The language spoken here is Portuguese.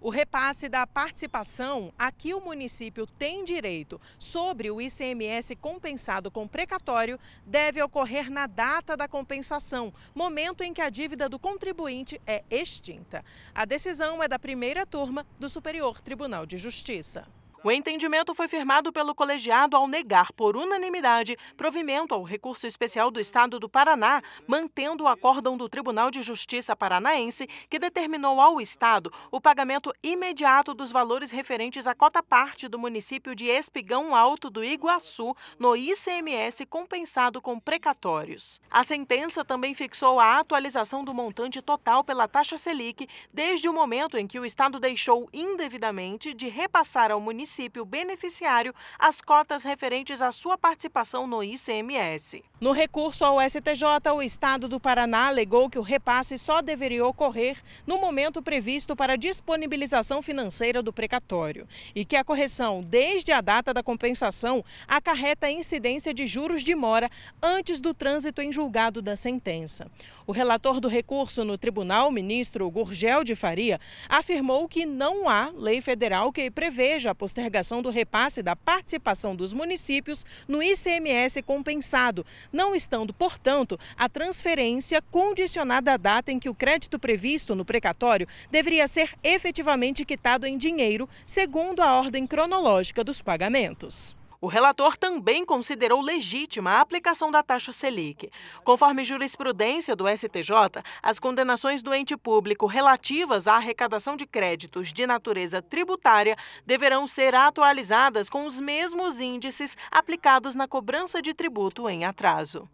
O repasse da participação, aqui o município tem direito sobre o ICMS compensado com precatório, deve ocorrer na data da compensação, momento em que a dívida do contribuinte é extinta. A decisão é da primeira turma do Superior Tribunal de Justiça. O entendimento foi firmado pelo colegiado ao negar, por unanimidade, provimento ao recurso especial do Estado do Paraná, mantendo o acórdão do Tribunal de Justiça Paranaense, que determinou ao Estado o pagamento imediato dos valores referentes à cota parte do município de Espigão Alto do Iguaçu, no ICMS compensado com precatórios. A sentença também fixou a atualização do montante total pela taxa Selic desde o momento em que o Estado deixou indevidamente de repassar ao município município beneficiário as cotas referentes à sua participação no ICMS. No recurso ao STJ, o Estado do Paraná alegou que o repasse só deveria ocorrer no momento previsto para a disponibilização financeira do precatório e que a correção desde a data da compensação acarreta incidência de juros de mora antes do trânsito em julgado da sentença. O relator do recurso no tribunal, ministro Gurgel de Faria, afirmou que não há lei federal que preveja a posterioridade postergação do repasse da participação dos municípios no ICMS compensado, não estando, portanto, a transferência condicionada à data em que o crédito previsto no precatório deveria ser efetivamente quitado em dinheiro, segundo a ordem cronológica dos pagamentos. O relator também considerou legítima a aplicação da taxa Selic. Conforme jurisprudência do STJ, as condenações do ente público relativas à arrecadação de créditos de natureza tributária deverão ser atualizadas com os mesmos índices aplicados na cobrança de tributo em atraso.